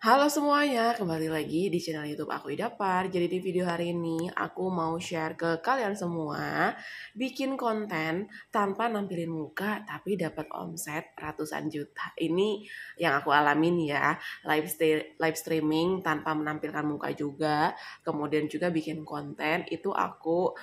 Halo semuanya, kembali lagi di channel YouTube aku Idapar. Jadi di video hari ini aku mau share ke kalian semua bikin konten tanpa nampilin muka tapi dapat omset ratusan juta. Ini yang aku alamin ya, live live streaming tanpa menampilkan muka juga, kemudian juga bikin konten itu aku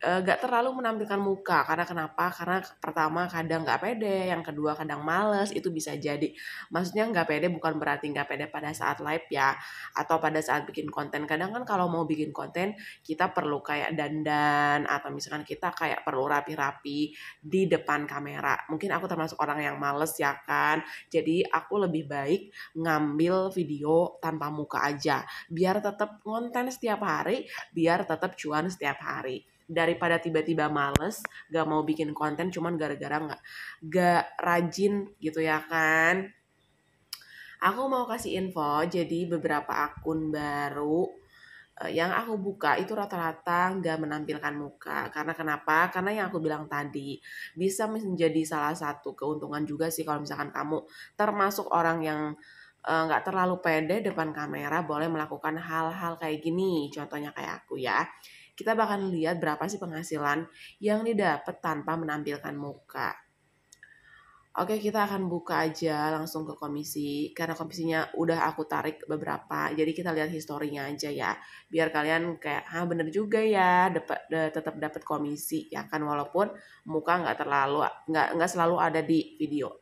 Eh, nggak uh, terlalu menampilkan muka karena kenapa karena pertama kadang nggak pede yang kedua kadang males itu bisa jadi maksudnya nggak pede bukan berarti nggak pede pada saat live ya atau pada saat bikin konten kadang kan kalau mau bikin konten kita perlu kayak dandan atau misalkan kita kayak perlu rapi-rapi di depan kamera mungkin aku termasuk orang yang males ya kan jadi aku lebih baik ngambil video tanpa muka aja biar tetap konten setiap hari biar tetap cuan setiap hari daripada tiba-tiba males gak mau bikin konten cuman gara-gara nggak gak rajin gitu ya kan aku mau kasih info jadi beberapa akun baru eh, yang aku buka itu rata-rata nggak -rata menampilkan muka karena kenapa karena yang aku bilang tadi bisa menjadi salah satu keuntungan juga sih kalau misalkan kamu termasuk orang yang eh, nggak uh, terlalu pede depan kamera boleh melakukan hal-hal kayak gini contohnya kayak aku ya kita bahkan lihat berapa sih penghasilan yang didapat tanpa menampilkan muka. Oke, kita akan buka aja langsung ke komisi karena komisinya udah aku tarik beberapa. Jadi kita lihat historinya aja ya. Biar kalian kayak, "Ah, bener juga ya, dapat tetap dapat komisi." Ya kan walaupun muka nggak terlalu nggak nggak selalu ada di video.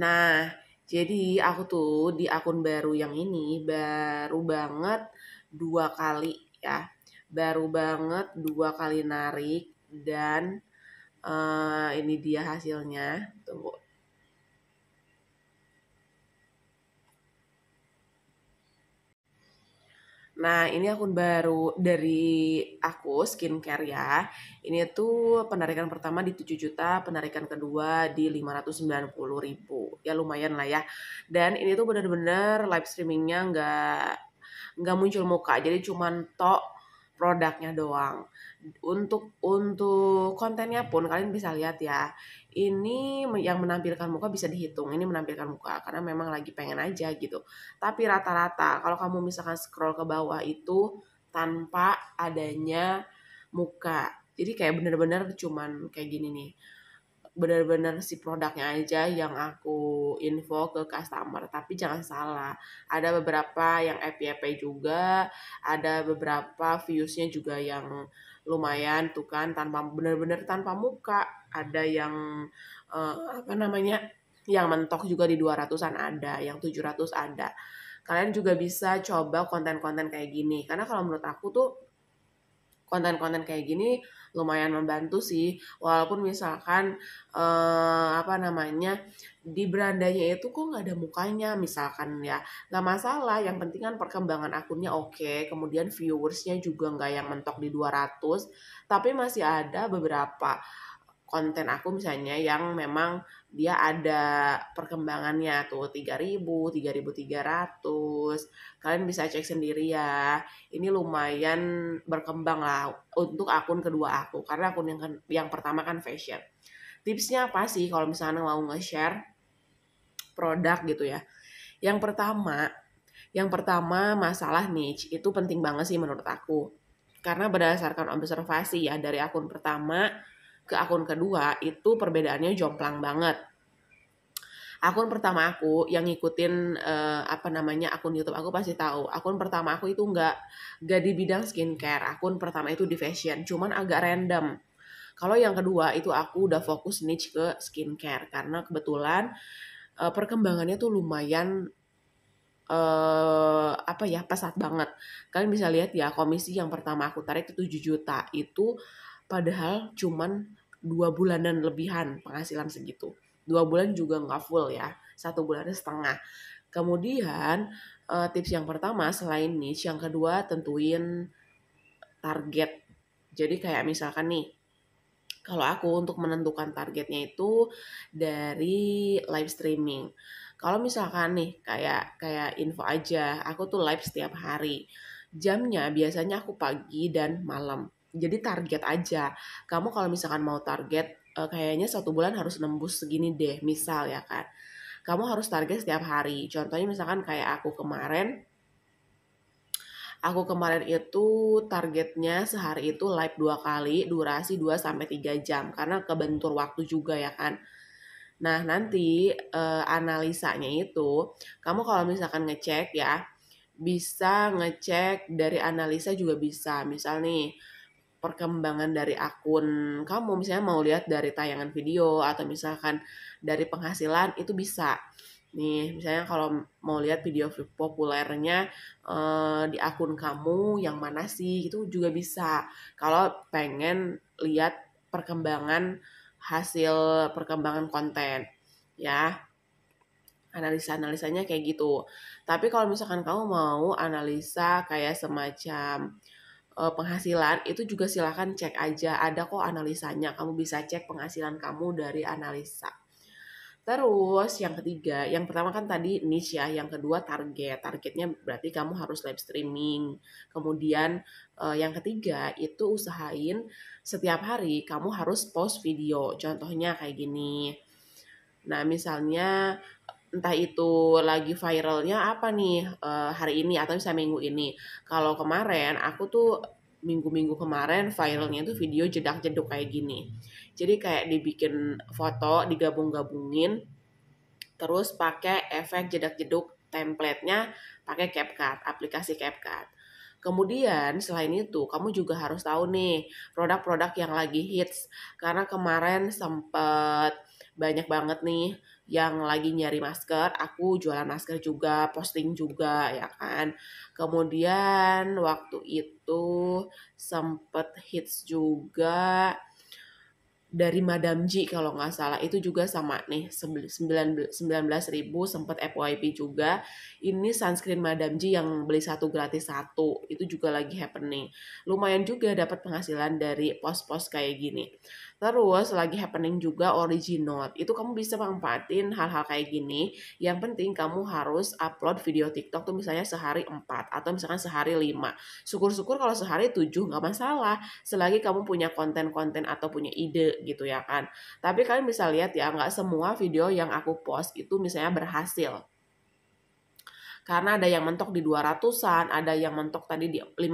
Nah, jadi aku tuh di akun baru yang ini baru banget dua kali ya baru banget dua kali narik dan uh, ini dia hasilnya tunggu Nah, ini akun baru dari aku skincare ya. Ini tuh penarikan pertama di 7 juta, penarikan kedua di 590 ribu. Ya lumayan lah ya. Dan ini tuh bener-bener live streamingnya nggak nggak muncul muka jadi cuman tok produknya doang untuk untuk kontennya pun kalian bisa lihat ya ini yang menampilkan muka bisa dihitung ini menampilkan muka karena memang lagi pengen aja gitu tapi rata-rata kalau kamu misalkan scroll ke bawah itu tanpa adanya muka jadi kayak bener-bener cuman kayak gini nih benar-benar si produknya aja yang aku info ke customer tapi jangan salah ada beberapa yang FYP juga ada beberapa viewsnya juga yang lumayan tuh kan tanpa benar-benar tanpa muka ada yang uh, apa namanya yang mentok juga di 200-an ada yang 700 ada kalian juga bisa coba konten-konten kayak gini karena kalau menurut aku tuh konten-konten kayak gini lumayan membantu sih walaupun misalkan eh, apa namanya di berandanya itu kok nggak ada mukanya misalkan ya nggak masalah yang penting kan perkembangan akunnya oke okay. kemudian viewersnya juga nggak yang mentok di 200 tapi masih ada beberapa konten aku misalnya yang memang dia ada perkembangannya tuh 3000, 3300. Kalian bisa cek sendiri ya. Ini lumayan berkembang lah untuk akun kedua aku karena akun yang yang pertama kan fashion. Tipsnya apa sih kalau misalnya mau nge-share produk gitu ya. Yang pertama, yang pertama masalah niche itu penting banget sih menurut aku. Karena berdasarkan observasi ya dari akun pertama ke akun kedua itu perbedaannya jomplang banget. Akun pertama aku yang ngikutin uh, apa namanya akun YouTube aku pasti tahu. Akun pertama aku itu nggak nggak di bidang skincare. Akun pertama itu di fashion, cuman agak random. Kalau yang kedua itu aku udah fokus niche ke skincare karena kebetulan uh, perkembangannya tuh lumayan uh, apa ya pesat banget. Kalian bisa lihat ya komisi yang pertama aku tarik itu 7 juta itu padahal cuman dua bulan dan lebihan penghasilan segitu dua bulan juga nggak full ya satu bulannya setengah kemudian eh, tips yang pertama selain niche yang kedua tentuin target jadi kayak misalkan nih kalau aku untuk menentukan targetnya itu dari live streaming. Kalau misalkan nih kayak kayak info aja, aku tuh live setiap hari. Jamnya biasanya aku pagi dan malam jadi target aja kamu kalau misalkan mau target uh, kayaknya satu bulan harus nembus segini deh misal ya kan kamu harus target setiap hari contohnya misalkan kayak aku kemarin Aku kemarin itu targetnya sehari itu live dua kali, durasi 2 sampai 3 jam karena kebentur waktu juga ya kan. Nah, nanti uh, analisanya itu kamu kalau misalkan ngecek ya, bisa ngecek dari analisa juga bisa. Misal nih, perkembangan dari akun kamu misalnya mau lihat dari tayangan video atau misalkan dari penghasilan itu bisa nih misalnya kalau mau lihat video populernya eh, di akun kamu yang mana sih itu juga bisa kalau pengen lihat perkembangan hasil perkembangan konten ya analisa-analisanya kayak gitu tapi kalau misalkan kamu mau analisa kayak semacam uh, penghasilan itu juga silahkan cek aja ada kok analisanya kamu bisa cek penghasilan kamu dari analisa Terus yang ketiga, yang pertama kan tadi niche ya, yang kedua target. Targetnya berarti kamu harus live streaming. Kemudian uh, yang ketiga itu usahain setiap hari kamu harus post video. Contohnya kayak gini. Nah, misalnya entah itu lagi viralnya apa nih eh, hari ini atau misalnya minggu ini. Kalau kemarin aku tuh minggu-minggu kemarin viralnya itu video jedak-jeduk kayak gini. Jadi kayak dibikin foto, digabung-gabungin, terus pakai efek jedak-jeduk template-nya pakai CapCut, aplikasi CapCut. Kemudian selain itu, kamu juga harus tahu nih produk-produk yang lagi hits. Karena kemarin sempat banyak banget nih yang lagi nyari masker, aku jualan masker juga, posting juga ya kan. Kemudian waktu itu sempat hits juga dari Madam G kalau nggak salah itu juga sama nih 19.000 sempat FYP juga ini sunscreen Madam G yang beli satu gratis satu itu juga lagi happening lumayan juga dapat penghasilan dari pos-pos kayak gini Terus lagi happening juga original. Itu kamu bisa manfaatin hal-hal kayak gini. Yang penting kamu harus upload video TikTok tuh misalnya sehari 4 atau misalkan sehari 5. Syukur-syukur kalau sehari 7 nggak masalah. Selagi kamu punya konten-konten atau punya ide gitu ya kan. Tapi kalian bisa lihat ya nggak semua video yang aku post itu misalnya berhasil karena ada yang mentok di 200-an, ada yang mentok tadi di 51,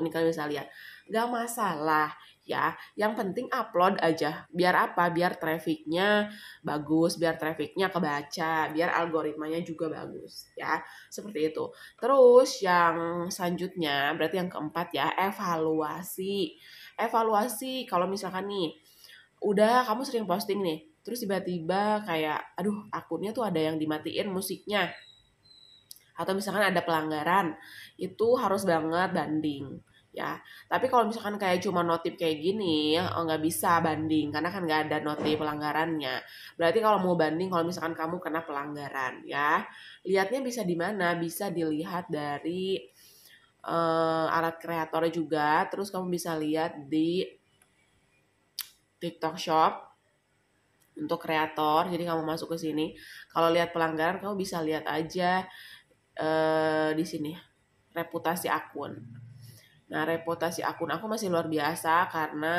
ini kalian bisa lihat. Gak masalah, ya yang penting upload aja biar apa biar trafficnya bagus biar trafficnya kebaca biar algoritmanya juga bagus ya seperti itu terus yang selanjutnya berarti yang keempat ya evaluasi evaluasi kalau misalkan nih udah kamu sering posting nih terus tiba-tiba kayak aduh akunnya tuh ada yang dimatiin musiknya atau misalkan ada pelanggaran itu harus banget banding ya tapi kalau misalkan kayak cuma notif kayak gini eh, nggak bisa banding karena kan nggak ada notif pelanggarannya berarti kalau mau banding kalau misalkan kamu kena pelanggaran ya lihatnya bisa di mana bisa dilihat dari uh, alat kreatornya juga terus kamu bisa lihat di TikTok Shop untuk kreator jadi kamu masuk ke sini kalau lihat pelanggaran kamu bisa lihat aja uh, di sini reputasi akun Nah, reputasi akun aku masih luar biasa karena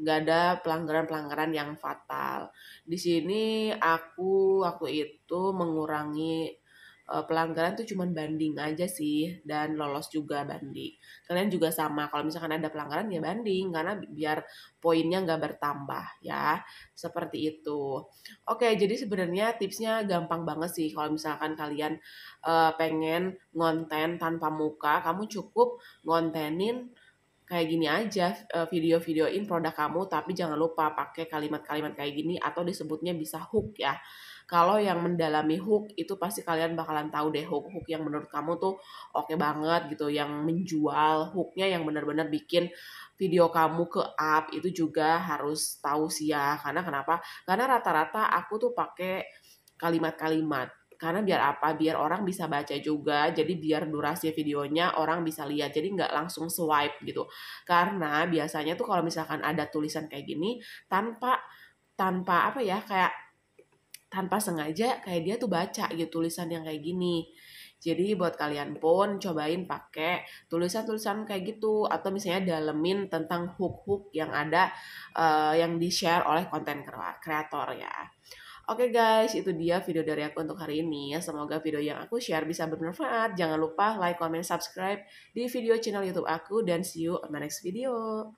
nggak ada pelanggaran-pelanggaran yang fatal. Di sini aku aku itu mengurangi Eh, pelanggaran tuh cuman banding aja sih dan lolos juga banding. Kalian juga sama kalau misalkan ada pelanggaran ya banding karena biar poinnya nggak bertambah ya seperti itu. Oke jadi sebenarnya tipsnya gampang banget sih kalau misalkan kalian uh, pengen ngonten tanpa muka kamu cukup ngontenin kayak gini aja eh, video-videoin produk kamu tapi jangan lupa pakai kalimat-kalimat kayak gini atau disebutnya bisa hook ya kalau yang mendalami hook itu pasti kalian bakalan tahu deh hook hook yang menurut kamu tuh oke okay banget gitu yang menjual hooknya yang benar-benar bikin video kamu ke up itu juga harus tahu sih ya karena kenapa karena rata-rata aku tuh pakai kalimat-kalimat karena biar apa biar orang bisa baca juga jadi biar durasi videonya orang bisa lihat jadi nggak langsung swipe gitu karena biasanya tuh kalau misalkan ada tulisan kayak gini tanpa tanpa apa ya kayak tanpa sengaja kayak dia tuh baca gitu tulisan yang kayak gini jadi buat kalian pun cobain pakai tulisan-tulisan kayak gitu atau misalnya dalemin tentang hook-hook yang ada uh, yang di-share oleh konten kreator ya. Oke okay guys, itu dia video dari aku untuk hari ini. Semoga video yang aku share bisa bermanfaat. Jangan lupa like, comment, subscribe di video channel YouTube aku dan see you on my next video.